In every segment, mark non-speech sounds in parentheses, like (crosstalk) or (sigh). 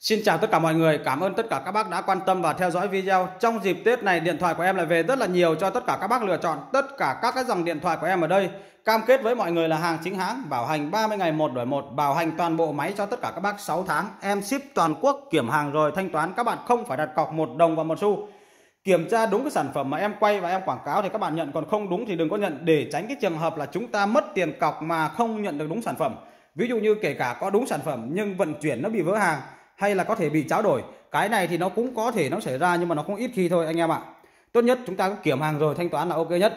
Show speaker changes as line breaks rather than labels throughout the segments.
Xin chào tất cả mọi người, cảm ơn tất cả các bác đã quan tâm và theo dõi video. Trong dịp Tết này điện thoại của em lại về rất là nhiều cho tất cả các bác lựa chọn tất cả các cái dòng điện thoại của em ở đây. Cam kết với mọi người là hàng chính hãng, bảo hành 30 ngày một đổi một, bảo hành toàn bộ máy cho tất cả các bác 6 tháng. Em ship toàn quốc, kiểm hàng rồi thanh toán, các bạn không phải đặt cọc một đồng và một xu. Kiểm tra đúng cái sản phẩm mà em quay và em quảng cáo thì các bạn nhận, còn không đúng thì đừng có nhận để tránh cái trường hợp là chúng ta mất tiền cọc mà không nhận được đúng sản phẩm. Ví dụ như kể cả có đúng sản phẩm nhưng vận chuyển nó bị vỡ hàng hay là có thể bị tráo đổi cái này thì nó cũng có thể nó xảy ra nhưng mà nó cũng ít khi thôi anh em ạ tốt nhất chúng ta cứ kiểm hàng rồi thanh toán là ok nhất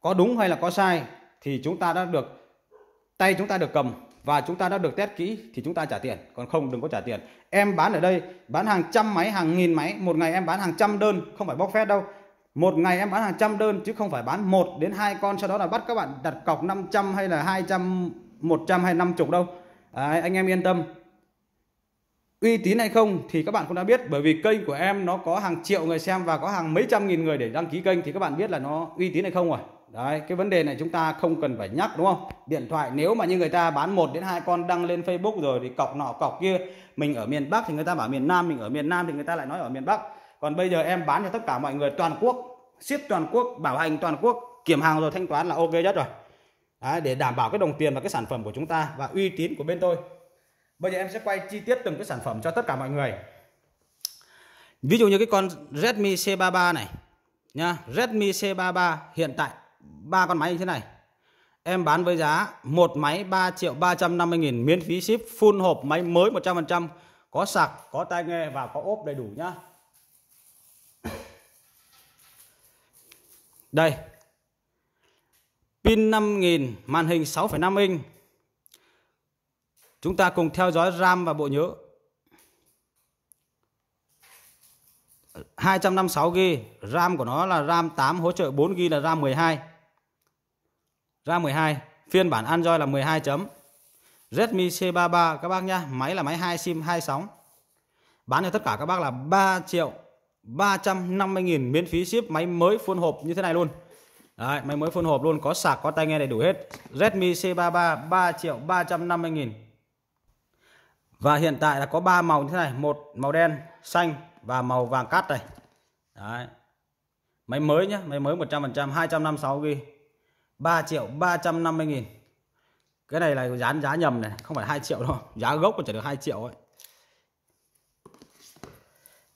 có đúng hay là có sai thì chúng ta đã được tay chúng ta được cầm và chúng ta đã được test kỹ thì chúng ta trả tiền còn không đừng có trả tiền em bán ở đây bán hàng trăm máy hàng nghìn máy một ngày em bán hàng trăm đơn không phải bóc phét đâu một ngày em bán hàng trăm đơn chứ không phải bán một đến hai con sau đó là bắt các bạn đặt cọc 500 hay là 200 100 hay 50 đâu à, anh em yên tâm uy tín hay không thì các bạn cũng đã biết bởi vì kênh của em nó có hàng triệu người xem và có hàng mấy trăm nghìn người để đăng ký kênh thì các bạn biết là nó uy tín hay không rồi đấy cái vấn đề này chúng ta không cần phải nhắc đúng không điện thoại nếu mà như người ta bán một đến hai con đăng lên facebook rồi thì cọc nọ cọc kia mình ở miền bắc thì người ta bảo miền nam mình ở miền nam thì người ta lại nói ở miền bắc còn bây giờ em bán cho tất cả mọi người toàn quốc ship toàn quốc bảo hành toàn quốc kiểm hàng rồi thanh toán là ok nhất rồi đấy, để đảm bảo cái đồng tiền và cái sản phẩm của chúng ta và uy tín của bên tôi Bây giờ em sẽ quay chi tiết từng cái sản phẩm cho tất cả mọi người. Ví dụ như cái con Redmi C33 này nhá, Redmi C33 hiện tại ba con máy như thế này. Em bán với giá một máy 3 triệu 350 nghìn miễn phí ship full hộp máy mới 100% có sạc, có tai nghe và có ốp đầy đủ nhá. Đây. Pin 5000, màn hình 6,5 inch Chúng ta cùng theo dõi RAM và bộ nhớ. 256GB, RAM của nó là RAM 8 hỗ trợ 4GB là RAM 12. RAM 12, phiên bản Android là 12 chấm. Redmi C33 các bác nhá, máy là máy 2 sim 2 sóng. Bán cho tất cả các bác là 3 triệu 350 nghìn miễn phí ship máy mới phun hộp như thế này luôn. Đấy, máy mới phun hộp luôn, có sạc, có tai nghe đầy đủ hết. Redmi C33 3 triệu 350 nghìn và hiện tại là có ba màu như thế này một màu đen xanh và màu vàng cát này Đấy. máy mới nhé máy mới 100% 256 g 3 triệu 350 nghìn cái này là dán giá nhầm này không phải 2 triệu đâu giá gốc còn chỉ được 2 triệu ấy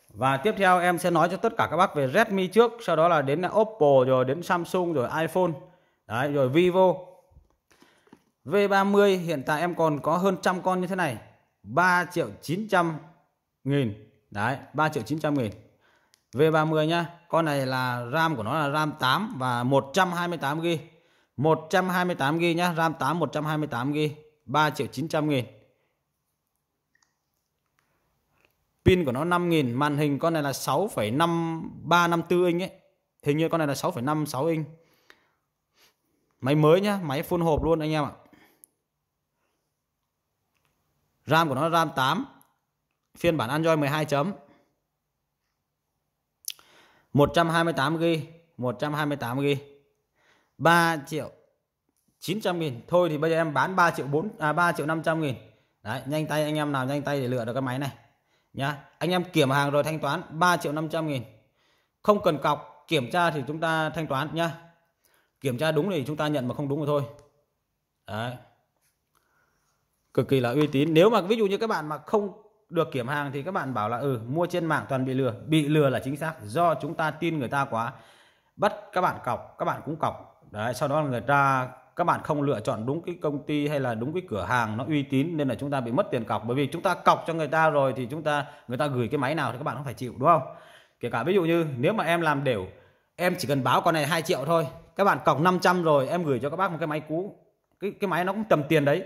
và tiếp theo em sẽ nói cho tất cả các bác về Redmi trước sau đó là đến Oppo rồi đến Samsung rồi iPhone Đấy, rồi Vivo V30 hiện tại em còn có hơn trăm con như thế này 3 triệu 900 nghìn đấy 3 triệu 900 nghìn V30 nhá con này là RAM của nó là RAM 8 và 128 GB 128 GB nhá RAM 8 128 GB 3 triệu 900 nghìn pin của nó 5 nghìn màn hình con này là 6,5354 inch ấy hình như con này là 6,56 inch máy mới nhá máy full hộp luôn anh em ạ RAM của nó là RAM 8 phiên bản Android 12 chấm 128 GB 128 GB 3 triệu 900 nghìn thôi thì bây giờ em bán 3 triệu 4 à 3 triệu 500 nghìn đấy nhanh tay anh em nào nhanh tay để lựa được cái máy này nhá anh em kiểm hàng rồi thanh toán 3 triệu 500 nghìn không cần cọc kiểm tra thì chúng ta thanh toán nhá kiểm tra đúng thì chúng ta nhận mà không đúng thì thôi đấy cực kỳ là uy tín nếu mà ví dụ như các bạn mà không được kiểm hàng thì các bạn bảo là ừ mua trên mạng toàn bị lừa bị lừa là chính xác do chúng ta tin người ta quá bắt các bạn cọc các bạn cũng cọc đấy sau đó người ta các bạn không lựa chọn đúng cái công ty hay là đúng cái cửa hàng nó uy tín nên là chúng ta bị mất tiền cọc bởi vì chúng ta cọc cho người ta rồi thì chúng ta người ta gửi cái máy nào thì các bạn cũng phải chịu đúng không kể cả ví dụ như nếu mà em làm đều em chỉ cần báo con này 2 triệu thôi các bạn cọc 500 rồi em gửi cho các bác một cái máy cũ cái cái máy nó cũng tầm tiền đấy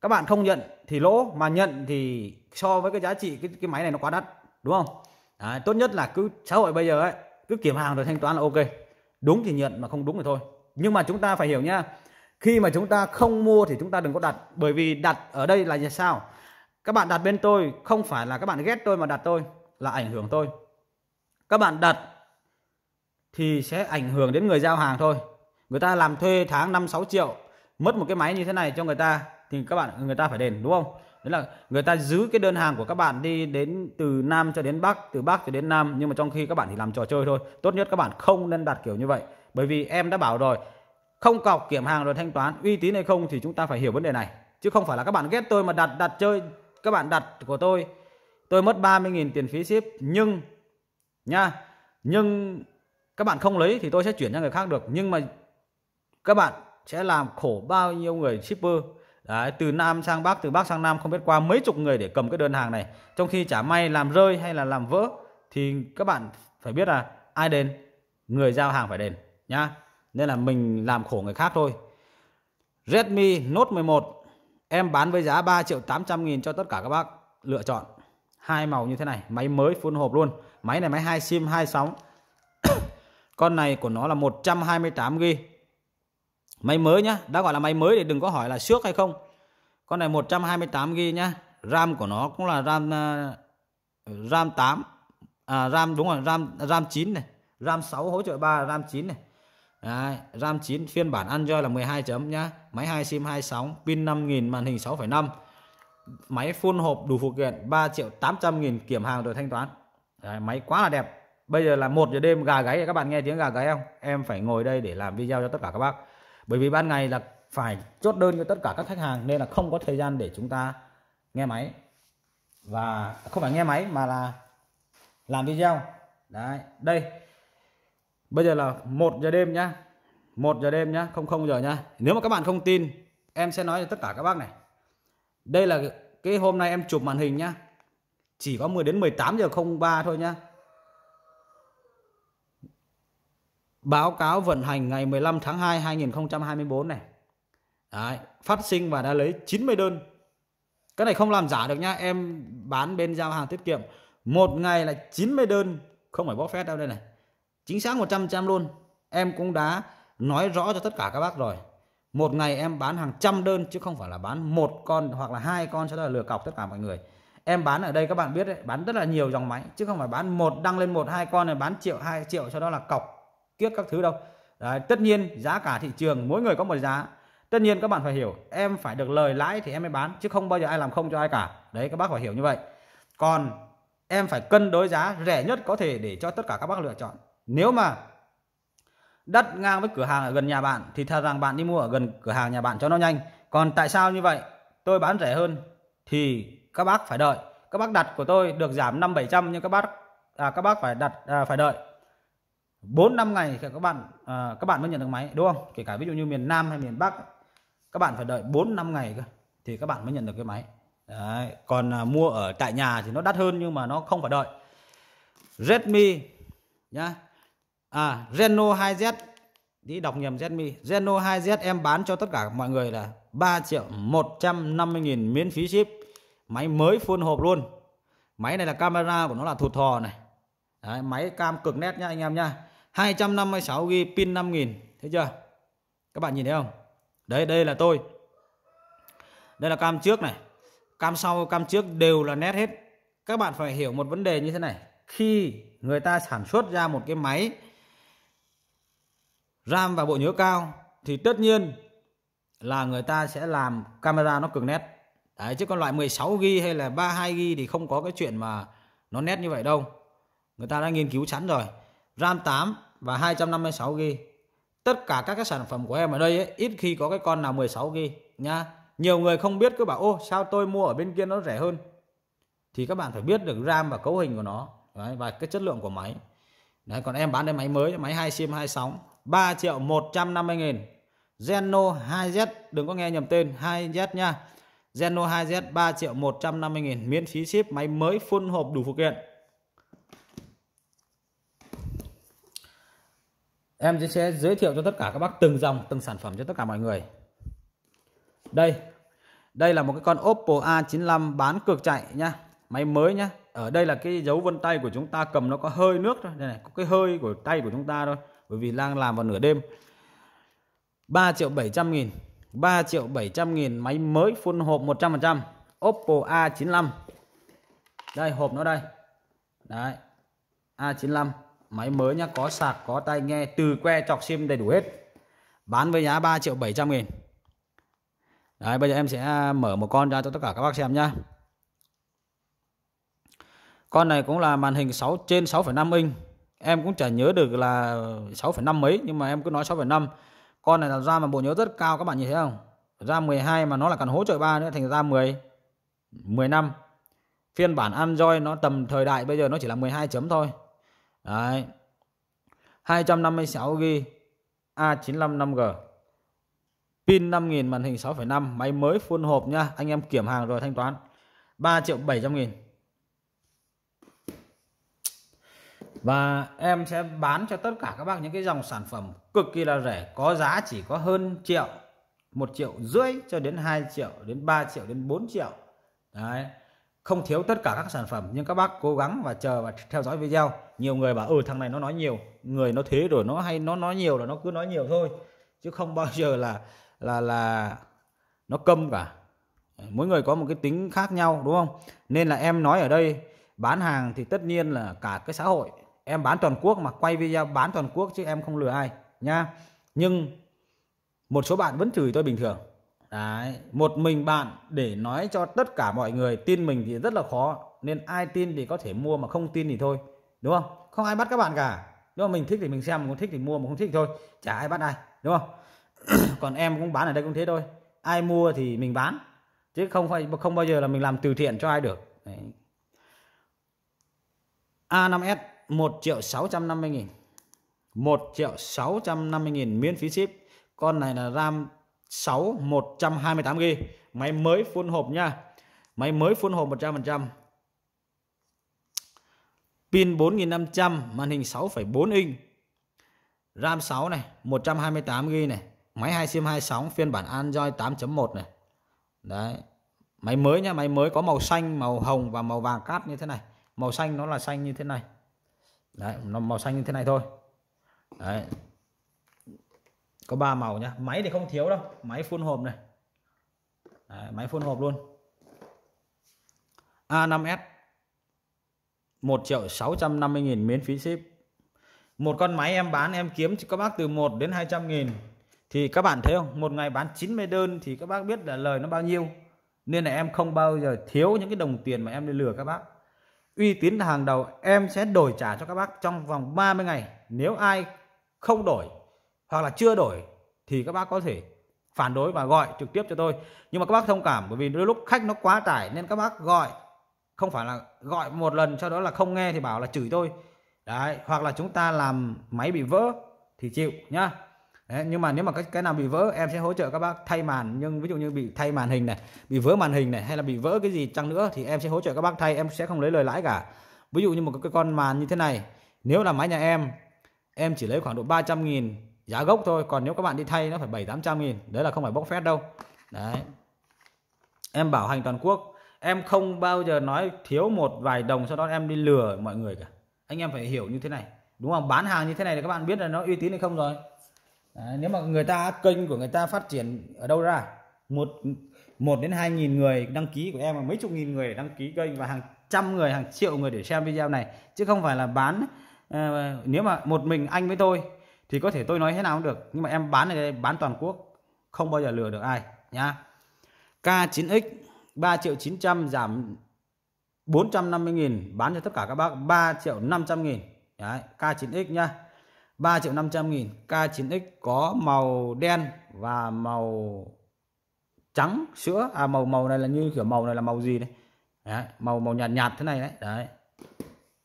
các bạn không nhận thì lỗ mà nhận thì so với cái giá trị cái cái máy này nó quá đắt đúng không Đấy, tốt nhất là cứ xã hội bây giờ ấy cứ kiểm hàng rồi thanh toán là ok đúng thì nhận mà không đúng thì thôi nhưng mà chúng ta phải hiểu nhá khi mà chúng ta không mua thì chúng ta đừng có đặt bởi vì đặt ở đây là như sao các bạn đặt bên tôi không phải là các bạn ghét tôi mà đặt tôi là ảnh hưởng tôi các bạn đặt thì sẽ ảnh hưởng đến người giao hàng thôi người ta làm thuê tháng 5-6 triệu mất một cái máy như thế này cho người ta thì các bạn người ta phải đền đúng không đấy là người ta giữ cái đơn hàng của các bạn đi đến từ nam cho đến bắc từ bắc cho đến nam nhưng mà trong khi các bạn thì làm trò chơi thôi tốt nhất các bạn không nên đặt kiểu như vậy bởi vì em đã bảo rồi không cọc kiểm hàng rồi thanh toán uy tín hay không thì chúng ta phải hiểu vấn đề này chứ không phải là các bạn ghét tôi mà đặt đặt chơi các bạn đặt của tôi tôi mất 30.000 tiền phí ship nhưng nha nhưng các bạn không lấy thì tôi sẽ chuyển cho người khác được nhưng mà các bạn sẽ làm khổ bao nhiêu người shipper Đấy, từ Nam sang Bắc, từ Bắc sang Nam không biết qua mấy chục người để cầm cái đơn hàng này. Trong khi chả may làm rơi hay là làm vỡ thì các bạn phải biết là ai đền, người giao hàng phải đền nhá. Nên là mình làm khổ người khác thôi. Redmi Note 11 em bán với giá 3 triệu 800 nghìn cho tất cả các bác lựa chọn. Hai màu như thế này, máy mới full hộp luôn. Máy này máy hai sim hai sóng. (coughs) Con này của nó là 128 GB Máy mới nhá, đã gọi là máy mới thì đừng có hỏi là xước hay không. Con này 128 GB nhá. RAM của nó cũng là RAM uh, RAM tám, à, RAM đúng rồi, RAM RAM chín này, RAM 6 hỗ trợ 3 RAM 9 này. Đấy, RAM 9 phiên bản Android là 12 chấm nhá. Máy 2 SIM 2 sóng, pin 5000, màn hình 6,5. Máy full hộp đủ phụ kiện 3 triệu 800 nghìn kiểm hàng rồi thanh toán. Đấy, máy quá là đẹp. Bây giờ là một giờ đêm gà gáy các bạn nghe tiếng gà gáy không? Em phải ngồi đây để làm video cho tất cả các bác bởi vì ban ngày là phải chốt đơn cho tất cả các khách hàng nên là không có thời gian để chúng ta nghe máy và không phải nghe máy mà là làm video đấy đây bây giờ là 1 giờ đêm nhá 1 giờ đêm nhá không không giờ nhá nếu mà các bạn không tin em sẽ nói cho tất cả các bác này đây là cái hôm nay em chụp màn hình nhá chỉ có 10 đến 18 giờ 03 thôi nhá báo cáo vận hành ngày 15 tháng 2 2024 này Đấy, phát sinh và đã lấy 90 đơn cái này không làm giả được nhá em bán bên giao hàng tiết kiệm một ngày là 90 đơn không phải bóp phép đâu đây này chính xác 100 trăm luôn em cũng đã nói rõ cho tất cả các bác rồi một ngày em bán hàng trăm đơn chứ không phải là bán một con hoặc là hai con cho đó là lừa cọc tất cả mọi người em bán ở đây các bạn biết đấy bán rất là nhiều dòng máy chứ không phải bán một đăng lên một hai con này bán triệu hai triệu cho đó là cọc kiếc các thứ đâu Đấy, tất nhiên giá cả thị trường mỗi người có một giá tất nhiên các bạn phải hiểu em phải được lời lãi thì em mới bán chứ không bao giờ ai làm không cho ai cả đấy các bác phải hiểu như vậy còn em phải cân đối giá rẻ nhất có thể để cho tất cả các bác lựa chọn nếu mà đất ngang với cửa hàng ở gần nhà bạn thì thà rằng bạn đi mua ở gần cửa hàng nhà bạn cho nó nhanh còn tại sao như vậy tôi bán rẻ hơn thì các bác phải đợi các bác đặt của tôi được giảm năm bảy trăm nhưng các bác à, các bác phải đặt à, phải đợi 4 5 ngày thì các bạn à, các bạn mới nhận được máy đúng không? Kể cả ví dụ như miền Nam hay miền Bắc các bạn phải đợi 4 5 ngày cơ thì các bạn mới nhận được cái máy. Đấy, còn à, mua ở tại nhà thì nó đắt hơn nhưng mà nó không phải đợi. Redmi nhá. À Reno 2Z tí đọc nhầm Redmi. Reno 2Z em bán cho tất cả mọi người là 3 triệu 150 nghìn miễn phí ship. Máy mới full hộp luôn. Máy này là camera của nó là thụt thò này. Đấy, máy cam cực nét nha anh em nha 256 ghi pin 5000 thấy chưa các bạn nhìn thấy không đấy đây là tôi đây là cam trước này cam sau cam trước đều là nét hết các bạn phải hiểu một vấn đề như thế này khi người ta sản xuất ra một cái máy RAM và bộ nhớ cao thì tất nhiên là người ta sẽ làm camera nó cực nét. Đấy, chứ còn loại 16 g hay là 32 g thì không có cái chuyện mà nó nét như vậy đâu. Người ta đã nghiên cứu sẵn rồi. RAM 8 và 256 GB. Tất cả các cái sản phẩm của em ở đây ấy, ít khi có cái con nào 16 GB nha. Nhiều người không biết cứ bảo ô sao tôi mua ở bên kia nó rẻ hơn. Thì các bạn phải biết được RAM và cấu hình của nó Đấy, và cái chất lượng của máy. Đấy, còn em bán đây máy mới, máy 2 sim 2 sóng 3 triệu 150 nghìn Zeno 2Z đừng có nghe nhầm tên 2Z nha Zeno 2Z 3 triệu 150 nghìn miễn phí ship máy mới full hộp đủ phụ kiện em sẽ giới thiệu cho tất cả các bác từng dòng từng sản phẩm cho tất cả mọi người đây đây là một cái con Oppo A95 bán cực chạy nhá máy mới nhá ở đây là cái dấu vân tay của chúng ta cầm nó có hơi nước thôi đây này có cái hơi của tay của chúng ta thôi bởi vì đang làm vào nửa đêm 3 triệu 700 nghìn 3 triệu 700 nghìn máy mới phun hộp 100% Oppo A95 đây hộp nó đây đấy A95 máy mới nhá có sạc có tai nghe từ que chọc sim đầy đủ hết bán với giá 3 triệu 700 nghìn đấy bây giờ em sẽ à, mở một con ra cho tất cả các bác xem nhá con này cũng là màn hình 6 trên 6,5 inch em cũng chả nhớ được là 6,5 mấy nhưng mà em cứ nói 6,5 con này là ra mà bộ nhớ rất cao các bạn nhìn thấy không ra 12 mà nó là cần hỗ trợ 3 nữa thành ra 10 15 phiên bản Android nó tầm thời đại bây giờ nó chỉ là 12 chấm thôi Đấy. 256 GB A95 5G. Pin 5000 màn hình 6,5, máy mới full hộp nha, anh em kiểm hàng rồi thanh toán. 3 triệu 700 nghìn Và em sẽ bán cho tất cả các bác những cái dòng sản phẩm cực kỳ là rẻ Có giá chỉ có hơn triệu 1 triệu rưỡi cho đến 2 triệu đến 3 triệu đến 4 triệu Đấy không thiếu tất cả các sản phẩm nhưng các bác cố gắng và chờ và theo dõi video nhiều người bảo ừ thằng này nó nói nhiều người nó thế rồi nó hay nó nói nhiều là nó cứ nói nhiều thôi chứ không bao giờ là là là nó câm cả mỗi người có một cái tính khác nhau đúng không nên là em nói ở đây bán hàng thì tất nhiên là cả cái xã hội em bán toàn quốc mà quay video bán toàn quốc chứ em không lừa ai nha nhưng một số bạn vẫn chửi tôi bình thường Đấy, một mình bạn để nói cho tất cả mọi người tin mình thì rất là khó nên ai tin thì có thể mua mà không tin thì thôi đúng không không ai bắt các bạn cả đúng không mình thích thì mình xem mình không thích thì mua mà không thích thì thôi chả ai bắt ai đúng không (clears throat) còn em cũng bán ở đây cũng thế thôi ai mua thì mình bán chứ không phải không bao giờ là mình làm từ thiện cho ai được Đấy. A5s 1 triệu 650 nghìn 1 triệu 650 nghìn miễn phí ship con này là RAM 6 128GB máy mới full hộp nha máy mới full hộp 100% pin 4500 màn hình 6,4 inch RAM 6 này 128GB này máy 2 sim 2 sóng phiên bản Android 8.1 này đấy máy mới nha máy mới có màu xanh màu hồng và màu vàng cát như thế này màu xanh nó là xanh như thế này đấy nó màu xanh như thế này thôi đấy có ba màu nhá máy thì không thiếu đâu máy phun hộp này Đấy, máy phun hộp luôn A5S 1 triệu 650 nghìn miễn phí ship một con máy em bán em kiếm cho các bác từ 1 đến 200 nghìn thì các bạn thấy không một ngày bán 90 đơn thì các bác biết là lời nó bao nhiêu nên là em không bao giờ thiếu những cái đồng tiền mà em đi lừa các bác uy tín hàng đầu em sẽ đổi trả cho các bác trong vòng 30 ngày nếu ai không đổi hoặc là chưa đổi thì các bác có thể phản đối và gọi trực tiếp cho tôi nhưng mà các bác thông cảm bởi vì đôi lúc khách nó quá tải nên các bác gọi không phải là gọi một lần cho đó là không nghe thì bảo là chửi tôi đấy hoặc là chúng ta làm máy bị vỡ thì chịu nhá Đấy, nhưng mà nếu mà cái cái nào bị vỡ em sẽ hỗ trợ các bác thay màn nhưng ví dụ như bị thay màn hình này bị vỡ màn hình này hay là bị vỡ cái gì chăng nữa thì em sẽ hỗ trợ các bác thay em sẽ không lấy lời lãi cả ví dụ như một cái con màn như thế này nếu là máy nhà em em chỉ lấy khoảng độ 300 nghìn giá gốc thôi còn nếu các bạn đi thay nó phải 7 800 nghìn đấy là không phải bốc phét đâu đấy em bảo hành toàn quốc em không bao giờ nói thiếu một vài đồng sau đó em đi lừa mọi người cả anh em phải hiểu như thế này đúng không bán hàng như thế này thì các bạn biết là nó uy tín hay không rồi đấy, nếu mà người ta kênh của người ta phát triển ở đâu ra một một đến hai nghìn người đăng ký của em mà mấy chục nghìn người đăng ký kênh và hàng trăm người hàng triệu người để xem video này chứ không phải là bán à, nếu mà một mình anh với tôi thì có thể tôi nói thế nào cũng được nhưng mà em bán này bán toàn quốc không bao giờ lừa được ai nhá K9X 3 triệu 900 giảm 450 nghìn bán cho tất cả các bác 3 triệu 500 nghìn K9X nhá 3 triệu 500 nghìn K9X có màu đen và màu trắng sữa à màu màu này là như kiểu màu này là màu gì đấy, đấy màu màu nhạt nhạt thế này đấy đấy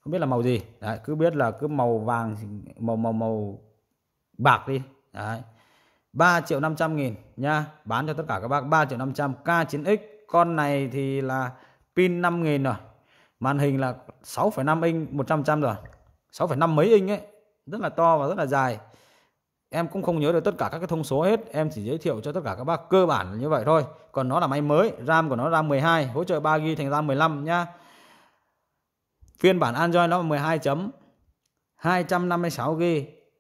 không biết là màu gì đấy cứ biết là cứ màu vàng màu màu màu bạc đi Đấy. 3 triệu 500 nghìn nha bán cho tất cả các bác 3 triệu 500 K9X con này thì là pin 5 nghìn rồi màn hình là 6,5 inch 100 trăm rồi 6,5 mấy inch ấy rất là to và rất là dài em cũng không nhớ được tất cả các cái thông số hết em chỉ giới thiệu cho tất cả các bác cơ bản như vậy thôi còn nó là máy mới RAM của nó RAM 12 hỗ trợ 3 GB thành RAM 15 nhá phiên bản Android nó là 12 chấm 256 GB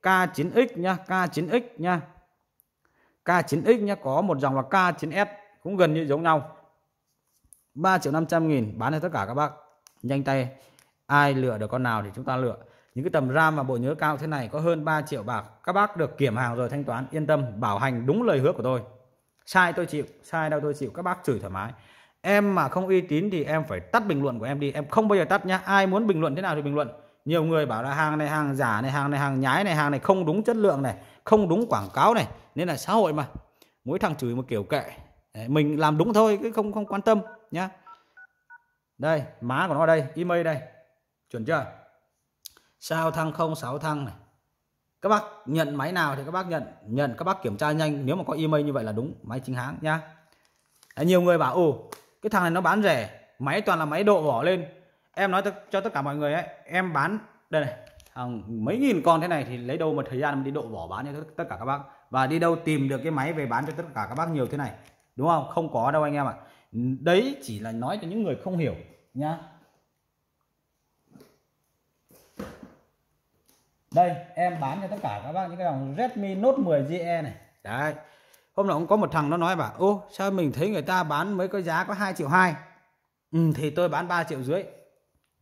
K9X nhá, K9X nhá. K9X nhá, có một dòng là K9S cũng gần như giống nhau. 3 triệu 500 nghìn bán cho tất cả các bác. Nhanh tay, ai lựa được con nào thì chúng ta lựa. Những cái tầm RAM và bộ nhớ cao thế này có hơn 3 triệu bạc. Các bác được kiểm hàng rồi thanh toán, yên tâm, bảo hành đúng lời hứa của tôi. Sai tôi chịu, sai đâu tôi chịu, các bác chửi thoải mái. Em mà không uy tín thì em phải tắt bình luận của em đi, em không bao giờ tắt nhá. Ai muốn bình luận thế nào thì bình luận nhiều người bảo là hàng này hàng giả này hàng này hàng nhái này hàng này không đúng chất lượng này không đúng quảng cáo này nên là xã hội mà mỗi thằng chửi một kiểu kệ Đấy, mình làm đúng thôi cứ không không quan tâm nhá đây má của nó đây email đây chuẩn chưa sao thăng không sáu thăng này các bác nhận máy nào thì các bác nhận nhận các bác kiểm tra nhanh nếu mà có email như vậy là đúng máy chính hãng nhá Đấy, nhiều người bảo ồ cái thằng này nó bán rẻ máy toàn là máy độ vỏ lên em nói cho tất cả mọi người ấy em bán đây này hàng mấy nghìn con thế này thì lấy đâu mà thời gian đi độ vỏ bán cho tất cả các bác và đi đâu tìm được cái máy về bán cho tất cả các bác nhiều thế này đúng không không có đâu anh em ạ à. đấy chỉ là nói cho những người không hiểu nhá đây em bán cho tất cả các bác những cái dòng Redmi Note 10 GE này đấy hôm nọ cũng có một thằng nó nói bảo ô sao mình thấy người ta bán mới có giá có 2 triệu 2 ừ, thì tôi bán 3 triệu rưỡi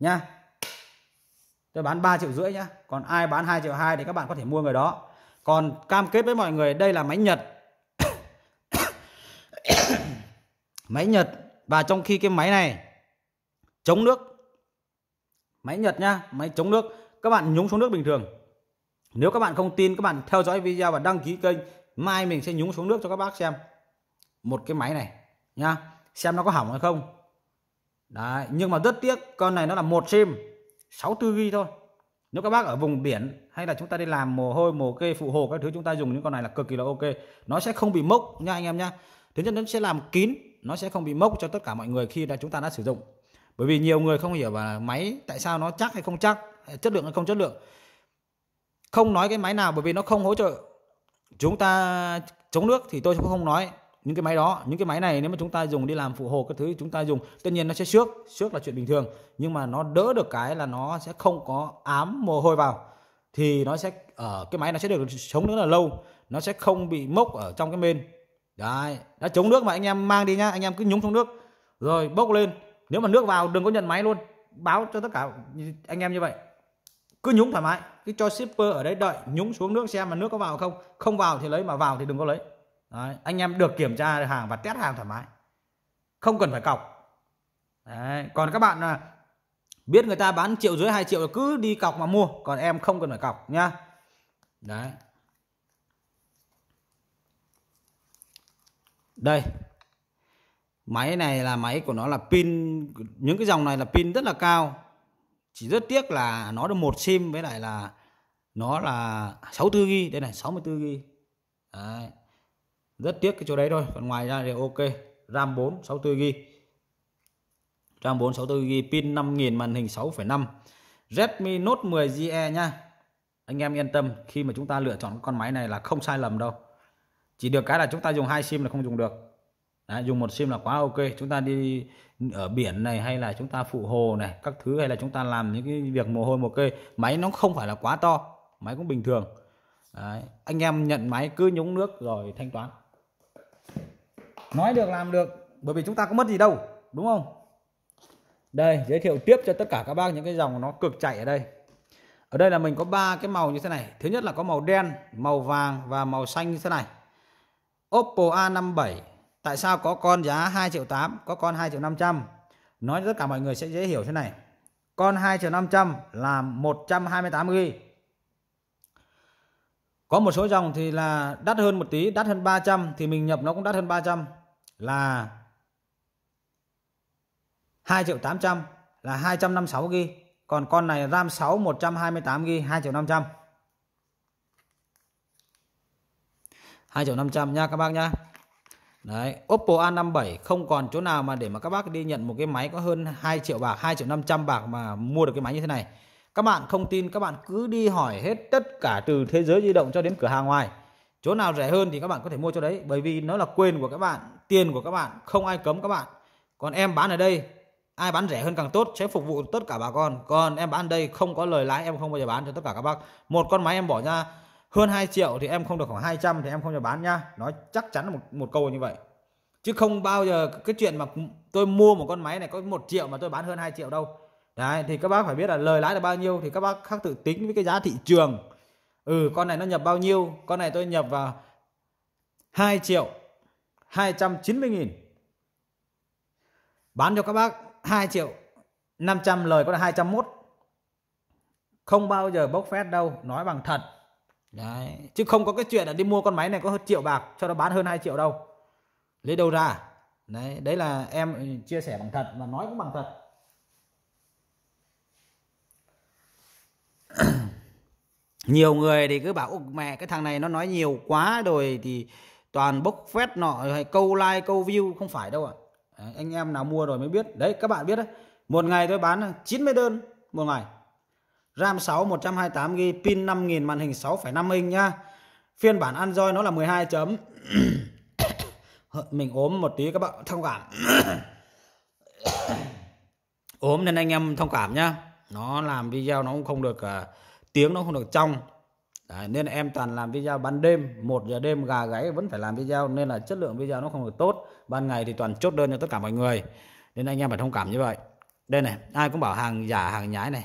nha tôi bán 3 triệu rưỡi nhá còn ai bán 2 triệu 2 thì các bạn có thể mua người đó còn cam kết với mọi người đây là máy Nhật (coughs) máy Nhật và trong khi cái máy này chống nước máy Nhật nhá máy chống nước các bạn nhúng xuống nước bình thường nếu các bạn không tin các bạn theo dõi video và đăng ký kênh mai mình sẽ nhúng xuống nước cho các bác xem một cái máy này nhá xem nó có hỏng hay không Đấy, nhưng mà rất tiếc con này nó là một sim 64 ghi thôi nếu các bác ở vùng biển hay là chúng ta đi làm mồ hôi mồ kê phụ hồ các thứ chúng ta dùng những con này là cực kỳ là ok nó sẽ không bị mốc nha anh em nha thứ nhất nó sẽ làm kín nó sẽ không bị mốc cho tất cả mọi người khi đã chúng ta đã sử dụng bởi vì nhiều người không hiểu là máy tại sao nó chắc hay không chắc chất lượng hay không chất lượng không nói cái máy nào bởi vì nó không hỗ trợ chúng ta chống nước thì tôi cũng không nói những cái máy đó những cái máy này nếu mà chúng ta dùng đi làm phụ hồ các thứ chúng ta dùng tất nhiên nó sẽ xước xước là chuyện bình thường nhưng mà nó đỡ được cái là nó sẽ không có ám mồ hôi vào thì nó sẽ ở ờ, cái máy nó sẽ được chống nước là lâu nó sẽ không bị mốc ở trong cái mên đấy đã chống nước mà anh em mang đi nhá anh em cứ nhúng trong nước rồi bốc lên nếu mà nước vào đừng có nhận máy luôn báo cho tất cả anh em như vậy cứ nhúng thoải mái cứ cho shipper ở đấy đợi nhúng xuống nước xem mà nước có vào không không vào thì lấy mà vào thì đừng có lấy Đấy, anh em được kiểm tra hàng và test hàng thoải mái không cần phải cọc Đấy, còn các bạn à, biết người ta bán triệu dưới 2 triệu cứ đi cọc mà mua còn em không cần phải cọc nhá đấy đây máy này là máy của nó là pin những cái dòng này là pin rất là cao chỉ rất tiếc là nó được một sim với lại là nó là 64 gb đây này 64 gb đấy rất tiếc cái chỗ đấy thôi còn ngoài ra thì ok RAM 4 64GB RAM 4 64GB pin 5000 màn hình 6,5 Redmi Note 10 GE nha anh em yên tâm khi mà chúng ta lựa chọn con máy này là không sai lầm đâu chỉ được cái là chúng ta dùng hai sim là không dùng được Đấy, dùng một sim là quá ok chúng ta đi ở biển này hay là chúng ta phụ hồ này các thứ hay là chúng ta làm những cái việc mồ hôi một cây máy nó không phải là quá to máy cũng bình thường Đấy, anh em nhận máy cứ nhúng nước rồi thanh toán nói được làm được bởi vì chúng ta có mất gì đâu đúng không đây giới thiệu tiếp cho tất cả các bác những cái dòng nó cực chạy ở đây ở đây là mình có ba cái màu như thế này thứ nhất là có màu đen màu vàng và màu xanh như thế này Oppo A57 tại sao có con giá 2 triệu 8 có con 2 triệu 500 nói cho tất cả mọi người sẽ dễ hiểu thế này con 2 triệu 500 là 128 GB có một số dòng thì là đắt hơn một tí, đắt hơn 300 thì mình nhập nó cũng đắt hơn 300 là 2 triệu 800 là 256 GB. Còn con này RAM 6 128 GB 2 triệu 500. 2 triệu 500 nha các bác nhá. Đấy, Oppo A57 không còn chỗ nào mà để mà các bác đi nhận một cái máy có hơn 2 triệu bạc, 2 triệu 500 bạc mà mua được cái máy như thế này. Các bạn không tin các bạn cứ đi hỏi hết tất cả từ thế giới di động cho đến cửa hàng ngoài. Chỗ nào rẻ hơn thì các bạn có thể mua cho đấy bởi vì nó là quyền của các bạn tiền của các bạn không ai cấm các bạn còn em bán ở đây ai bán rẻ hơn càng tốt sẽ phục vụ tất cả bà con còn em bán đây không có lời lãi em không bao giờ bán cho tất cả các bác một con máy em bỏ ra hơn 2 triệu thì em không được khoảng 200 thì em không cho bán nha nói chắc chắn là một, một câu như vậy chứ không bao giờ cái chuyện mà tôi mua một con máy này có một triệu mà tôi bán hơn 2 triệu đâu đấy thì các bác phải biết là lời lãi là bao nhiêu thì các bác khác tự tính với cái giá thị trường ừ con này nó nhập bao nhiêu con này tôi nhập vào 2 triệu 290 nghìn Bán cho các bác 2 triệu 500 lời có là 201 Không bao giờ bốc phét đâu Nói bằng thật Đấy. Chứ không có cái chuyện là đi mua con máy này có hơn triệu bạc Cho nó bán hơn 2 triệu đâu Lấy đâu ra Đấy, đấy là em chia sẻ bằng thật Và nói cũng bằng thật (clears throat) Nhiều người thì cứ bảo mẹ cái thằng này nó nói nhiều quá rồi thì toàn bốc phét nọ hay câu like câu view không phải đâu ạ à. anh em nào mua rồi mới biết đấy các bạn biết đấy một ngày tôi bán 90 đơn một ngày RAM 6 128 g pin 5000 màn hình 6,5 inch nhá phiên bản Android nó là 12 chấm (coughs) mình ốm một tí các bạn thông cảm (coughs) ốm nên anh em thông cảm nhá nó làm video nó cũng không được uh, tiếng nó không được trong Đấy, nên em toàn làm video ban đêm 1 giờ đêm gà gáy vẫn phải làm video nên là chất lượng video nó không được tốt ban ngày thì toàn chốt đơn cho tất cả mọi người nên anh em phải thông cảm như vậy đây này ai cũng bảo hàng giả hàng nhái này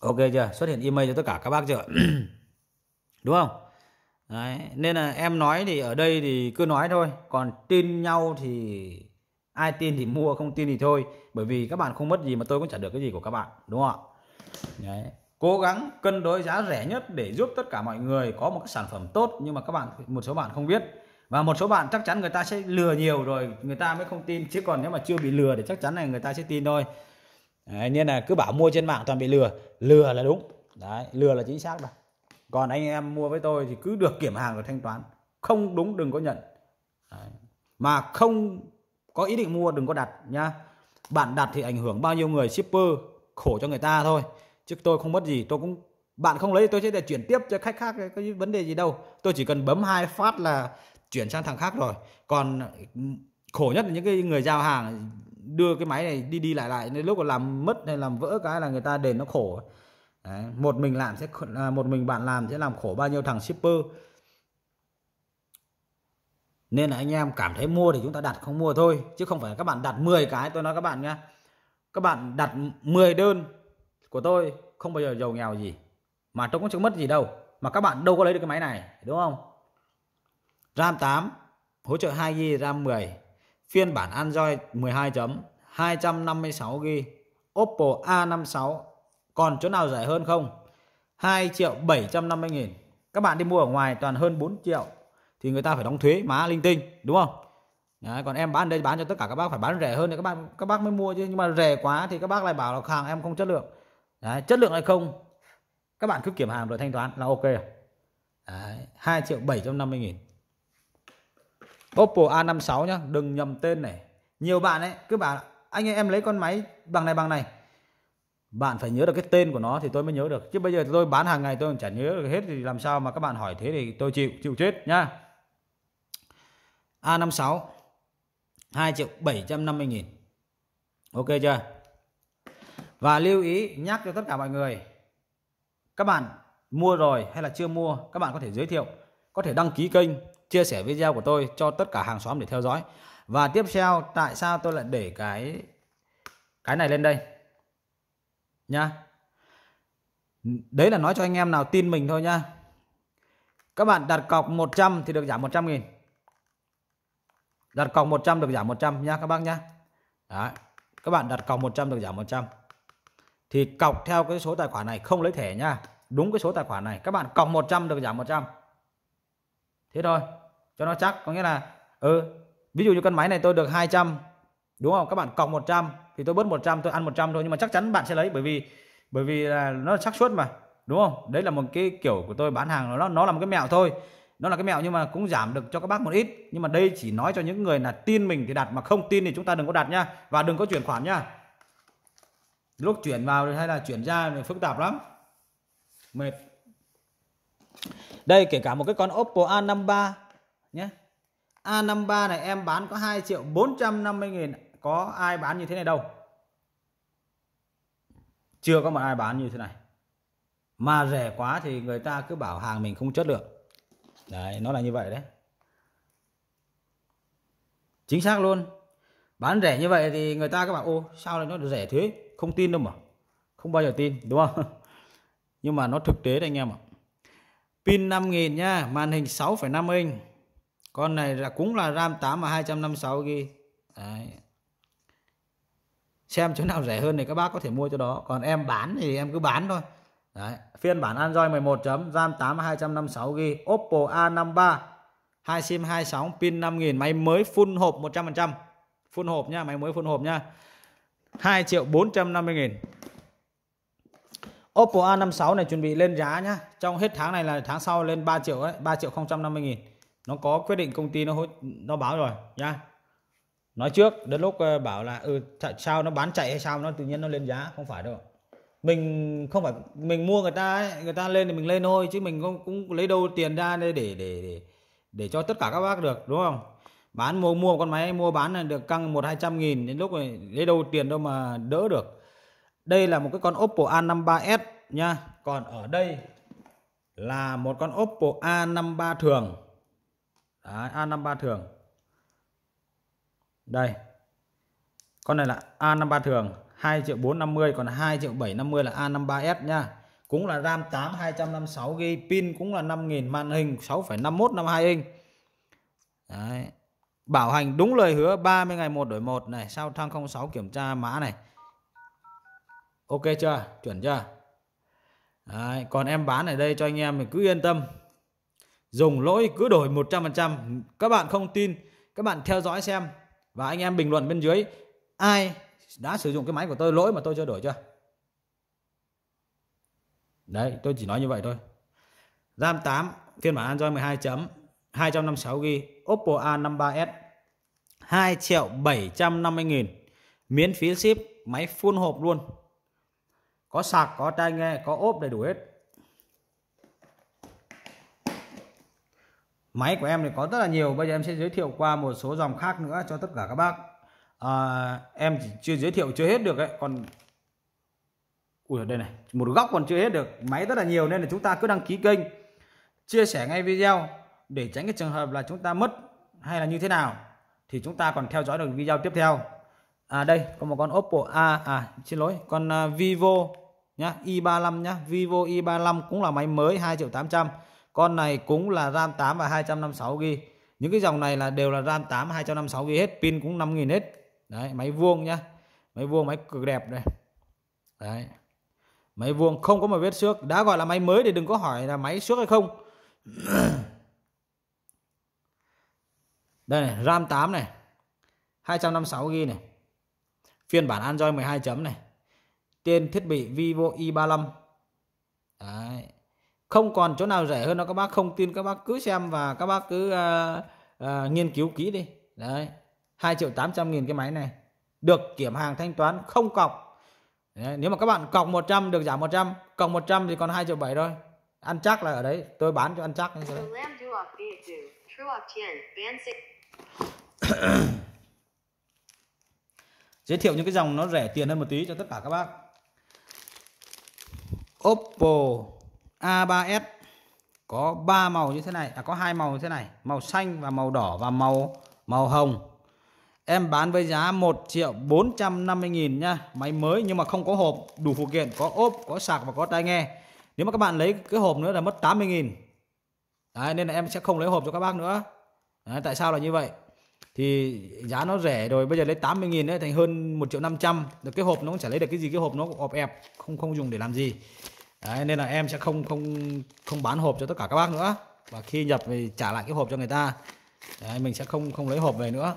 ok chưa xuất hiện email cho tất cả các bác chưa (clears throat) đúng không Đấy. nên là em nói thì ở đây thì cứ nói thôi còn tin nhau thì ai tin thì mua không tin thì thôi bởi vì các bạn không mất gì mà tôi cũng trả được cái gì của các bạn đúng không ạ Đấy cố gắng cân đối giá rẻ nhất để giúp tất cả mọi người có một cái sản phẩm tốt nhưng mà các bạn một số bạn không biết và một số bạn chắc chắn người ta sẽ lừa nhiều rồi người ta mới không tin chứ còn nếu mà chưa bị lừa thì chắc chắn là người ta sẽ tin thôi đấy, nên là cứ bảo mua trên mạng toàn bị lừa lừa là đúng đấy lừa là chính xác rồi còn anh em mua với tôi thì cứ được kiểm hàng rồi thanh toán không đúng đừng có nhận đấy. mà không có ý định mua đừng có đặt nha bạn đặt thì ảnh hưởng bao nhiêu người shipper khổ cho người ta thôi chứ tôi không mất gì tôi cũng bạn không lấy tôi sẽ để chuyển tiếp cho khách khác có vấn đề gì đâu tôi chỉ cần bấm hai phát là chuyển sang thằng khác rồi còn ừ, khổ nhất là những cái người giao hàng đưa cái máy này đi đi lại lại nên lúc còn làm mất hay làm vỡ cái là người ta đền nó khổ Đấy, một mình làm sẽ à, một mình bạn làm sẽ làm khổ bao nhiêu thằng shipper nên là anh em cảm thấy mua thì chúng ta đặt không mua thôi chứ không phải các bạn đặt 10 cái tôi nói các bạn nhé các bạn đặt 10 đơn của tôi không bao giờ giàu nghèo gì mà tôi cũng chưa mất gì đâu mà các bạn đâu có lấy được cái máy này đúng không RAM 8 hỗ trợ 2GB RAM 10 phiên bản Android 12 chấm 256GB Oppo A56 còn chỗ nào rẻ hơn không 2 triệu 750 nghìn các bạn đi mua ở ngoài toàn hơn 4 triệu thì người ta phải đóng thuế má linh tinh đúng không Đấy, còn em bán đây bán cho tất cả các bác phải bán rẻ hơn thì các bạn các bác mới mua chứ nhưng mà rẻ quá thì các bác lại bảo là hàng em không chất lượng Đấy, chất lượng hay không các bạn cứ kiểm hàng rồi thanh toán là ok Đấy, 2 triệu 750 nghìn Oppo A56 nhá đừng nhầm tên này nhiều bạn ấy cứ bảo anh ơi em lấy con máy bằng này bằng này bạn phải nhớ được cái tên của nó thì tôi mới nhớ được chứ bây giờ tôi bán hàng ngày tôi chẳng nhớ được hết thì làm sao mà các bạn hỏi thế thì tôi chịu chịu chết nhá A56 2 triệu 750 nghìn ok chưa và lưu ý nhắc cho tất cả mọi người các bạn mua rồi hay là chưa mua các bạn có thể giới thiệu có thể đăng ký kênh chia sẻ video của tôi cho tất cả hàng xóm để theo dõi và tiếp theo tại sao tôi lại để cái cái này lên đây nha đấy là nói cho anh em nào tin mình thôi nha các bạn đặt cọc 100 thì được giảm 100 nghìn đặt cọc 100 được giảm 100 nha các bác nha Đấy. các bạn đặt cọc 100 được giảm 100 thì cọc theo cái số tài khoản này không lấy thẻ nha đúng cái số tài khoản này các bạn cọc 100 được giảm 100 thế thôi cho nó chắc có nghĩa là ừ ví dụ như con máy này tôi được 200 đúng không các bạn cọc 100 thì tôi bớt 100 tôi ăn 100 thôi nhưng mà chắc chắn bạn sẽ lấy bởi vì bởi vì là nó là xác suất mà đúng không đấy là một cái kiểu của tôi bán hàng nó nó là một cái mẹo thôi nó là cái mẹo nhưng mà cũng giảm được cho các bác một ít nhưng mà đây chỉ nói cho những người là tin mình thì đặt mà không tin thì chúng ta đừng có đặt nha và đừng có chuyển khoản nha lúc chuyển vào hay là chuyển ra thì phức tạp lắm mệt đây kể cả một cái con Oppo A53 nhé A53 này em bán có 2 triệu 450 nghìn có ai bán như thế này đâu chưa có một ai bán như thế này mà rẻ quá thì người ta cứ bảo hàng mình không chất lượng đấy nó là như vậy đấy chính xác luôn bán rẻ như vậy thì người ta các bạn ô sao lại nó được rẻ thế không tin đâu mà không bao giờ tin đúng không (laughs) nhưng mà nó thực tế đấy anh em ạ pin 5000 nha màn hình 6,5 inch con này là cũng là RAM 8 mà 256 GB đấy. xem chỗ nào rẻ hơn thì các bác có thể mua cho đó còn em bán thì em cứ bán thôi đấy. phiên bản Android 11 chấm RAM 8 256 GB Oppo A53 hai sim hai sóng pin 5000 máy mới full hộp 100% full hộp nha máy mới full hộp nha 2 triệu 450 nghìn Oppo A56 này chuẩn bị lên giá nhá Trong hết tháng này là tháng sau lên 3 triệu ấy 3 triệu 050 nghìn Nó có quyết định công ty nó hối, nó báo rồi nha. Nói trước đến lúc ờ, bảo là ừ, sao nó bán chạy hay sao nó tự nhiên nó lên giá Không phải đâu mình không phải mình mua người ta ấy, người ta lên thì mình lên thôi chứ mình cũng, cũng lấy đâu tiền ra để để để để cho tất cả các bác được đúng không bán mua mua con máy mua bán này được căng một hai trăm nghìn đến lúc này lấy đâu tiền đâu mà đỡ được đây là một cái con Oppo A53s nha còn ở đây là một con Oppo A53 thường Đấy, A53 thường đây con này là A53 thường 2 triệu 450 còn 2 triệu 750 là A53s nha cũng là RAM 8 256 g pin cũng là 5000 màn hình 6,51 52 inch đấy Bảo hành đúng lời hứa 30 ngày 1 đổi 1 này Sau thăng 06 kiểm tra mã này Ok chưa? Chuẩn chưa? Đấy, còn em bán ở đây cho anh em thì cứ yên tâm Dùng lỗi cứ đổi 100% Các bạn không tin Các bạn theo dõi xem Và anh em bình luận bên dưới Ai đã sử dụng cái máy của tôi lỗi mà tôi chưa đổi chưa? Đấy tôi chỉ nói như vậy thôi RAM 8 phiên bản Android 12 chấm 256GB Oppo A53s 2 triệu 750 nghìn miễn phí ship máy full hộp luôn có sạc có tai nghe có ốp đầy đủ hết máy của em thì có rất là nhiều bây giờ em sẽ giới thiệu qua một số dòng khác nữa cho tất cả các bác à, em chỉ chưa giới thiệu chưa hết được ấy còn ui ở đây này một góc còn chưa hết được máy rất là nhiều nên là chúng ta cứ đăng ký kênh chia sẻ ngay video để tránh cái trường hợp là chúng ta mất hay là như thế nào thì chúng ta còn theo dõi được video tiếp theo à đây có một con Oppo A à, xin lỗi con à, Vivo nhá i35 nhá Vivo i35 cũng là máy mới 2 triệu 800 con này cũng là RAM 8 và 256 GB những cái dòng này là đều là RAM 8 256 GB hết pin cũng 5000 hết đấy máy vuông nhá máy vuông máy cực đẹp đây đấy máy vuông không có một vết xước đã gọi là máy mới thì đừng có hỏi là máy xước hay không (clears throat) Đây này, RAM 8 này. 256GB này. Phiên bản Android 12 chấm này. Tên thiết bị Vivo i35. Đấy. Không còn chỗ nào rẻ hơn đâu các bác không tin các bác cứ xem và các bác cứ uh, uh, nghiên cứu kỹ đi. Đấy. 2 triệu 800 nghìn cái máy này. Được kiểm hàng thanh toán không cọc. Đấy. Nếu mà các bạn cọc 100 được giảm 100, cọc 100 thì còn 2 triệu 7 thôi. Ăn chắc là ở đấy, tôi bán cho ăn chắc. Đấy. (clears throat) giới thiệu những cái dòng nó rẻ tiền hơn một tí cho tất cả các bác Oppo A3s có 3 màu như thế này à có hai màu như thế này màu xanh và màu đỏ và màu màu hồng em bán với giá 1 triệu 450 nghìn nha máy mới nhưng mà không có hộp đủ phụ kiện có ốp có sạc và có tai nghe nếu mà các bạn lấy cái hộp nữa là mất 80 nghìn nên là em sẽ không lấy hộp cho các bác nữa Đấy, tại sao là như vậy thì giá nó rẻ rồi bây giờ lấy 80 nghìn đấy thành hơn 1 triệu 500 được cái hộp nó cũng chả lấy được cái gì cái hộp nó cũng ọp ẹp không không dùng để làm gì đấy, nên là em sẽ không không không bán hộp cho tất cả các bác nữa và khi nhập thì trả lại cái hộp cho người ta đấy, mình sẽ không không lấy hộp về nữa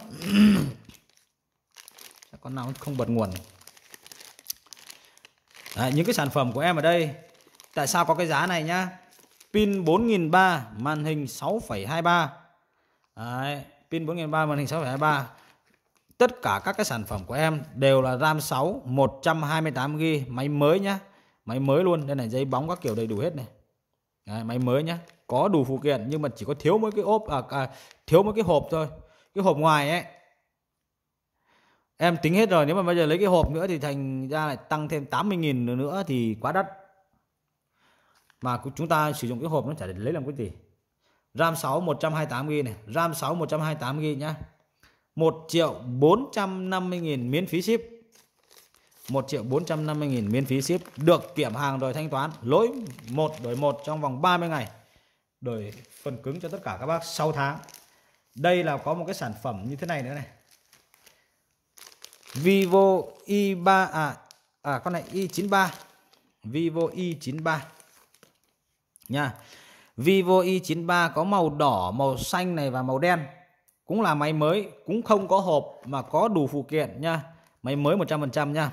(clears throat) con nào không bật nguồn đấy, những cái sản phẩm của em ở đây tại sao có cái giá này nhá pin 4.300 màn hình 6,23 đấy pin 4003 màn hình 6.3 tất cả các cái sản phẩm của em đều là RAM 6 128GB máy mới nhá máy mới luôn đây này giấy bóng các kiểu đầy đủ hết này Đấy, máy mới nhá có đủ phụ kiện nhưng mà chỉ có thiếu mỗi cái ốp à, à, thiếu mỗi cái hộp thôi cái hộp ngoài ấy em tính hết rồi nếu mà bây giờ lấy cái hộp nữa thì thành ra lại tăng thêm 80.000 nữa thì quá đắt mà chúng ta sử dụng cái hộp nó chả để lấy làm cái gì RAM 6 128GB này, RAM 6 128GB nhá. 1 triệu 450 nghìn miễn phí ship. 1 triệu 450 nghìn miễn phí ship được kiểm hàng rồi thanh toán, lỗi 1 đổi 1 trong vòng 30 ngày. Đổi phần cứng cho tất cả các bác 6 tháng. Đây là có một cái sản phẩm như thế này nữa này. Vivo i3 à à con này i93. Vivo i93. Nha. Vivo i93 có màu đỏ, màu xanh này và màu đen. Cũng là máy mới, cũng không có hộp mà có đủ phụ kiện nha. Máy mới 100% nha.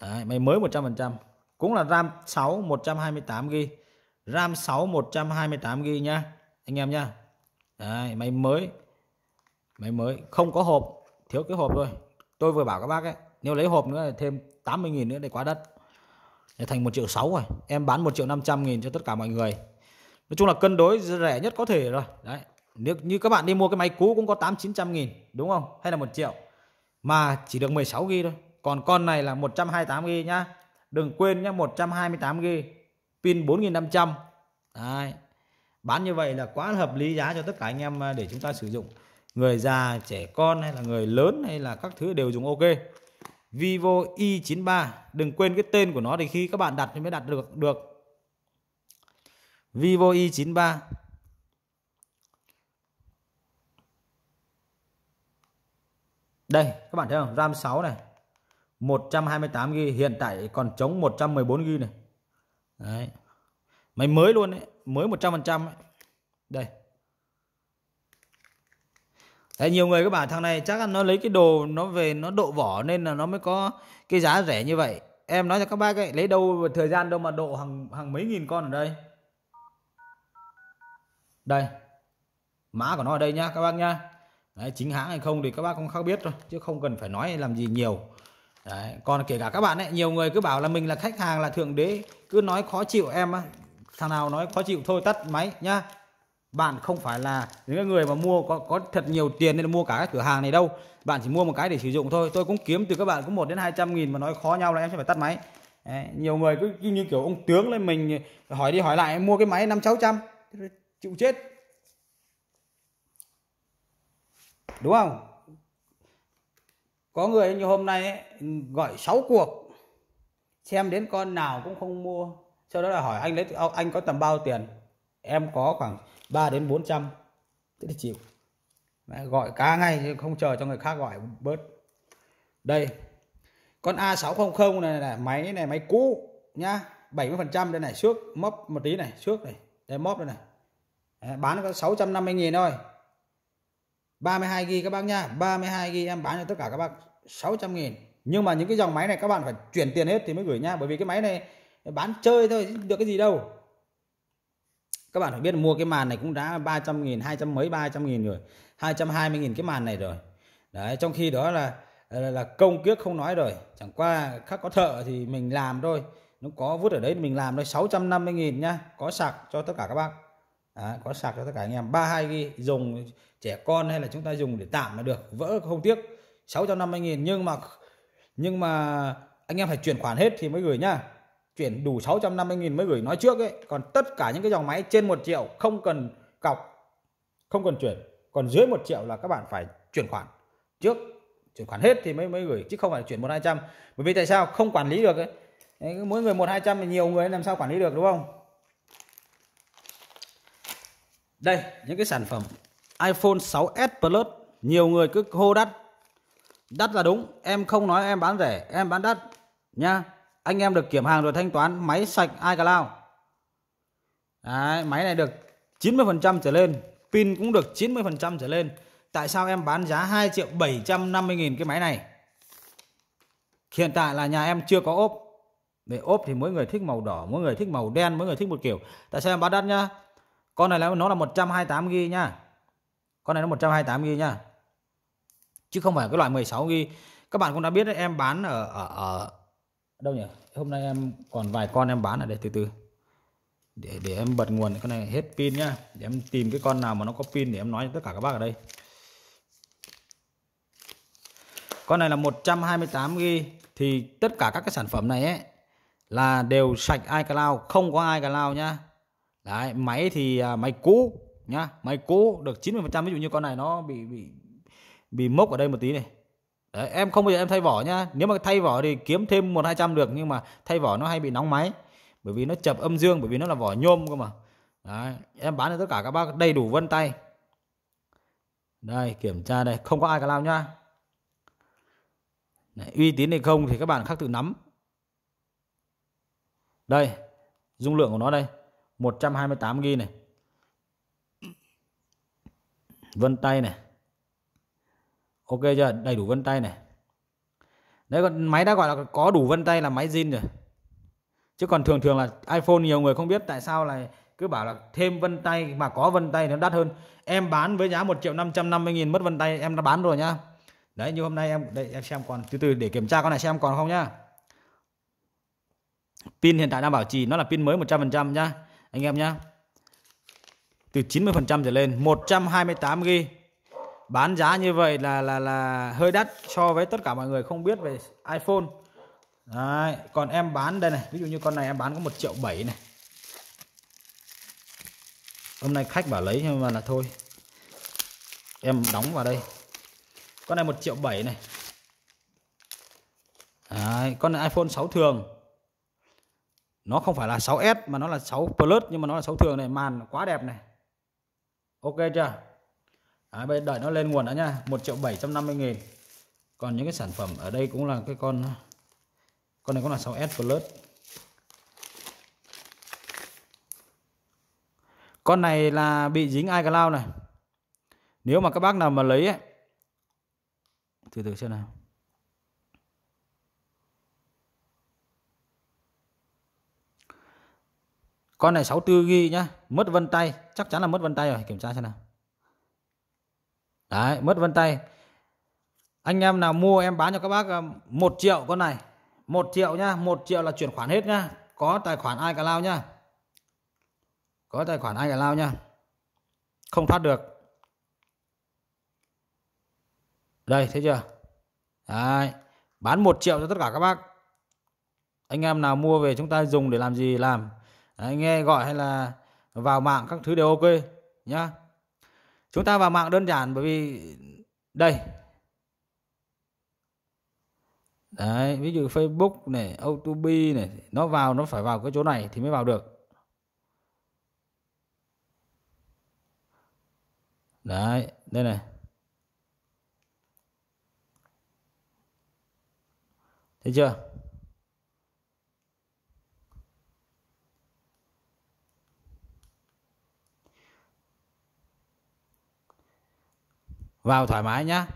Đấy, máy mới 100%. Cũng là RAM 6 128GB. RAM 6 128GB nha. Anh em nha. Đấy, máy mới. Máy mới, không có hộp, thiếu cái hộp thôi. Tôi vừa bảo các bác ấy, nếu lấy hộp nữa thì thêm 80.000 nữa để quá đất thành 1 triệu 6 rồi em bán 1 triệu 500 nghìn cho tất cả mọi người Nói chung là cân đối rẻ nhất có thể rồi đấy nếu như các bạn đi mua cái máy cũ cũng có 8 900 nghìn đúng không hay là 1 triệu mà chỉ được 16 ghi thôi còn con này là 128 ghi nhá đừng quên nhá 128 ghi pin 4500 đấy bán như vậy là quá hợp lý giá cho tất cả anh em à, để chúng ta sử dụng người già trẻ con hay là người lớn hay là các thứ đều dùng ok Vivo i93 đừng quên cái tên của nó thì khi các bạn đặt thì mới đặt được được Vivo i93 Đây các bạn thấy không RAM 6 này 128GB hiện tại còn trống 114GB này Đấy. Máy mới luôn đấy Mới 100% ấy. Đây Tại nhiều người các bạn thằng này chắc là nó lấy cái đồ nó về nó độ vỏ nên là nó mới có cái giá rẻ như vậy. Em nói cho các bác ấy, lấy đâu thời gian đâu mà độ hàng hàng mấy nghìn con ở đây. Đây. Mã của nó ở đây nhá các bác nhá. Đấy, chính hãng hay không thì các bác cũng khác biết rồi chứ không cần phải nói làm gì nhiều. Đấy, còn kể cả các bạn ấy, nhiều người cứ bảo là mình là khách hàng là thượng đế, cứ nói khó chịu em á. Thằng nào nói khó chịu thôi tắt máy nhá bạn không phải là những người mà mua có có thật nhiều tiền nên mua cả cái cửa hàng này đâu bạn chỉ mua một cái để sử dụng thôi tôi cũng kiếm từ các bạn cũng một đến 200 nghìn mà nói khó nhau là em sẽ phải tắt máy Đấy, nhiều người cứ như kiểu ông tướng lên mình hỏi đi hỏi lại mua cái máy năm sáu trăm chịu chết đúng không có người như hôm nay ấy, gọi 6 cuộc xem đến con nào cũng không mua sau đó là hỏi anh lấy anh có tầm bao tiền em có khoảng 3 đến 400 thế thì chịu Đấy, gọi cá ngay chứ không chờ cho người khác gọi bớt đây con A600 này là máy này máy cũ nhá 70 phần trăm đây này trước móc một tí này trước này đây móc đây này Đấy, bán có 650 nghìn thôi 32 g các bác nha 32 g em bán cho tất cả các bác 600 nghìn nhưng mà những cái dòng máy này các bạn phải chuyển tiền hết thì mới gửi nha bởi vì cái máy này bán chơi thôi được cái gì đâu các bạn phải biết mua cái màn này cũng đã 300 nghìn 200 mấy 300 nghìn rồi 220 nghìn cái màn này rồi đấy trong khi đó là là, là công kiếc không nói rồi chẳng qua khác có thợ thì mình làm thôi nó có vứt ở đấy mình làm thôi 650 nghìn nhá có sạc cho tất cả các bác à, có sạc cho tất cả anh em 32 ghi dùng trẻ con hay là chúng ta dùng để tạm là được vỡ không tiếc 650 nghìn nhưng mà nhưng mà anh em phải chuyển khoản hết thì mới gửi nhá chuyển đủ 650.000 mới gửi nói trước ấy còn tất cả những cái dòng máy trên 1 triệu không cần cọc không cần chuyển còn dưới 1 triệu là các bạn phải chuyển khoản trước chuyển khoản hết thì mới mới gửi chứ không phải chuyển một hai trăm bởi vì tại sao không quản lý được ấy mỗi người một hai trăm nhiều người làm sao quản lý được đúng không đây những cái sản phẩm iPhone 6s Plus nhiều người cứ hô đắt đắt là đúng em không nói em bán rẻ em bán đắt nha anh em được kiểm hàng rồi thanh toán máy sạch iCloud Đấy, máy này được 90% trở lên pin cũng được 90% trở lên tại sao em bán giá 2 triệu 750 nghìn cái máy này hiện tại là nhà em chưa có ốp để ốp thì mỗi người thích màu đỏ mỗi người thích màu đen mỗi người thích một kiểu tại sao em bán đắt nhá con này là nó là 128 g nhá con này nó 128 g nhá chứ không phải cái loại 16 g các bạn cũng đã biết đấy, em bán ở ở, ở đâu nhỉ hôm nay em còn vài con em bán ở đây từ từ để để em bật nguồn cái này hết pin nhá để em tìm cái con nào mà nó có pin để em nói cho tất cả các bác ở đây con này là 128 g thì tất cả các cái sản phẩm này ấy là đều sạch iCloud không có iCloud nhá Đấy, máy thì à, máy cũ nhá máy cũ được 90% ví dụ như con này nó bị bị bị mốc ở đây một tí này Đấy, em không bao giờ em thay vỏ nhá. Nếu mà thay vỏ thì kiếm thêm 1 200 được nhưng mà thay vỏ nó hay bị nóng máy. Bởi vì nó chập âm dương bởi vì nó là vỏ nhôm cơ mà. Đấy, em bán cho tất cả các bác đầy đủ vân tay. Đây, kiểm tra đây, không có ai cả lao nhá. Đấy, uy tín hay không thì các bạn khác tự nắm. Đây, dung lượng của nó đây, 128 g này. Vân tay này ok chưa đầy đủ vân tay này đấy còn máy đã gọi là có đủ vân tay là máy zin rồi chứ còn thường thường là iPhone nhiều người không biết tại sao là cứ bảo là thêm vân tay mà có vân tay nó đắt hơn em bán với giá 1 triệu 550 nghìn mất vân tay em đã bán rồi nhá đấy như hôm nay em đây em xem còn từ từ để kiểm tra con này xem còn không nhá pin hiện tại đang bảo trì nó là pin mới 100% nhá anh em nhá từ 90% trở lên 128 GB bán giá như vậy là là là hơi đắt so với tất cả mọi người không biết về iPhone Đấy, còn em bán đây này ví dụ như con này em bán có một triệu bảy này hôm nay khách bảo lấy nhưng mà là thôi em đóng vào đây con này một triệu bảy này Đấy, con này iPhone 6 thường nó không phải là 6S mà nó là 6 Plus nhưng mà nó là 6 thường này màn quá đẹp này ok chưa à, bây đợi nó lên nguồn đã nha 1 triệu 750 nghìn còn những cái sản phẩm ở đây cũng là cái con con này cũng là 6S Plus con này là bị dính iCloud này nếu mà các bác nào mà lấy ấy, từ từ xem nào con này 64 ghi nhá mất vân tay chắc chắn là mất vân tay rồi kiểm tra xem nào Đấy, mất vân tay. Anh em nào mua em bán cho các bác 1 ờ, triệu con này. 1 triệu nhá, 1 triệu là chuyển khoản hết nhá. Có tài khoản ai cả lao nhá. Có tài khoản ai cả lao nhá. Không thoát được. Đây, thấy chưa? Đấy, bán 1 triệu cho tất cả các bác. Anh em nào mua về chúng ta dùng để làm gì làm. Đấy, nghe gọi hay là vào mạng các thứ đều ok nhá chúng ta vào mạng đơn giản bởi vì đây đấy ví dụ Facebook này, Autobi này nó vào nó phải vào cái chỗ này thì mới vào được đấy đây này thấy chưa vào thoải mái nhá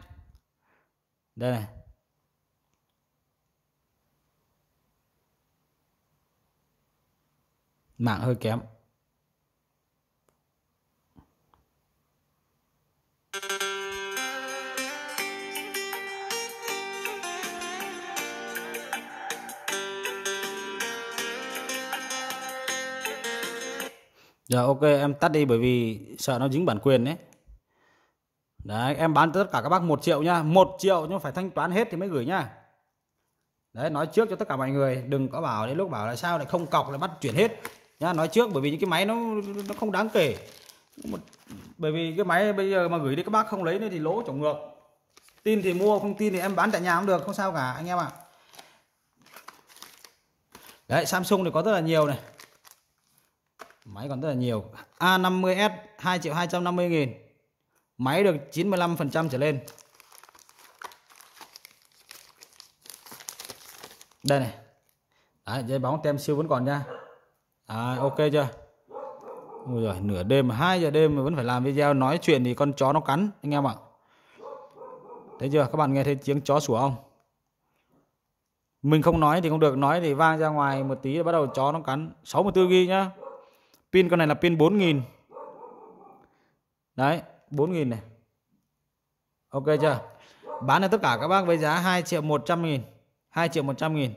đây này mạng hơi kém Dạ ok em tắt đi bởi vì sợ nó dính bản quyền đấy Đấy, em bán cho tất cả các bác 1 triệu nha 1 triệu nhưng phải thanh toán hết thì mới gửi nha Đấy, nói trước cho tất cả mọi người, đừng có bảo đến lúc bảo là sao lại không cọc lại bắt chuyển hết nha Nói trước bởi vì những cái máy nó nó không đáng kể. Một, bởi vì cái máy bây giờ mà gửi đi các bác không lấy nữa thì lỗ chổng ngược. Tin thì mua, không tin thì em bán tại nhà cũng được, không sao cả anh em ạ. À. Đấy, Samsung thì có rất là nhiều này. Máy còn rất là nhiều. A50s 2 triệu 250 nghìn máy được 95% trở lên đây này Đấy, dây bóng tem siêu vẫn còn nha à, ok chưa Ôi giời, nửa đêm 2 giờ đêm mà vẫn phải làm video nói chuyện thì con chó nó cắn anh em ạ thấy chưa các bạn nghe thấy tiếng chó sủa không mình không nói thì không được nói thì vang ra ngoài một tí bắt đầu chó nó cắn 64 ghi nhá pin con này là pin 4000 đấy 4.000 này Ok chưa Bán cho tất cả các bác với giá 2 triệu 100 nghìn 2 triệu 100 nghìn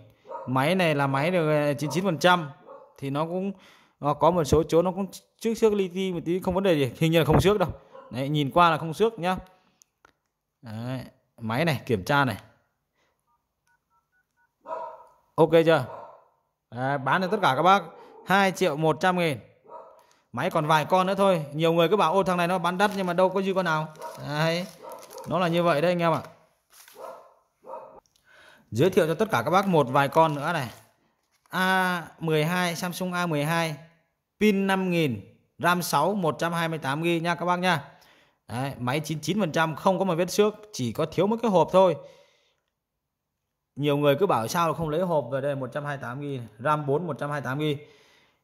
Máy này là máy được 99% ờ, Thì nó cũng nó có một số chỗ nó cũng trước trước li ti một tí không vấn đề gì Hình như là không trước đâu Đấy, Nhìn qua là không trước nhá Đấy, Máy này kiểm tra này Ok chưa Đấy, Bán cho tất cả các bác 2 triệu 100 nghìn máy còn vài con nữa thôi nhiều người cứ bảo ô thằng này nó bán đắt nhưng mà đâu có dư con nào đấy nó là như vậy đấy anh em ạ giới thiệu cho tất cả các bác một vài con nữa này A12 Samsung A12 pin 5000 RAM 6 128 GB nha các bác nha đấy, máy 99% không có một vết xước chỉ có thiếu một cái hộp thôi nhiều người cứ bảo sao không lấy hộp về đây 128 GB RAM 4 128 GB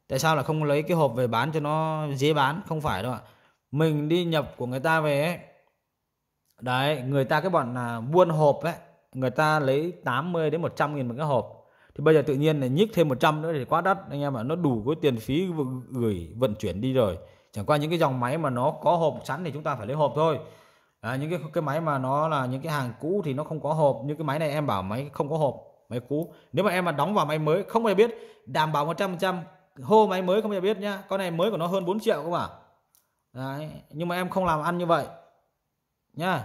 tại sao là không lấy cái hộp về bán cho nó dễ bán không phải đâu ạ mình đi nhập của người ta về ấy đấy người ta cái bọn là buôn hộp ấy người ta lấy 80 đến 100 nghìn một cái hộp thì bây giờ tự nhiên là nhích thêm 100 nữa thì quá đắt anh em ạ nó đủ cái tiền phí gửi vận chuyển đi rồi chẳng qua những cái dòng máy mà nó có hộp sẵn thì chúng ta phải lấy hộp thôi à, những cái cái máy mà nó là những cái hàng cũ thì nó không có hộp như cái máy này em bảo máy không có hộp máy cũ nếu mà em mà đóng vào máy mới không ai biết đảm bảo 100% hô máy mới không bao giờ biết nhá con này mới của nó hơn 4 triệu các bạn đấy nhưng mà em không làm ăn như vậy nhá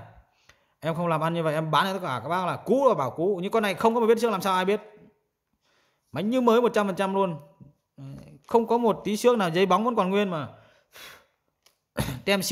em không làm ăn như vậy em bán cho tất cả các bác là cũ và bảo cũ nhưng con này không có mà biết trước làm sao ai biết máy như mới 100% luôn không có một tí xước nào giấy bóng vẫn còn nguyên mà (clears throat) tem siêu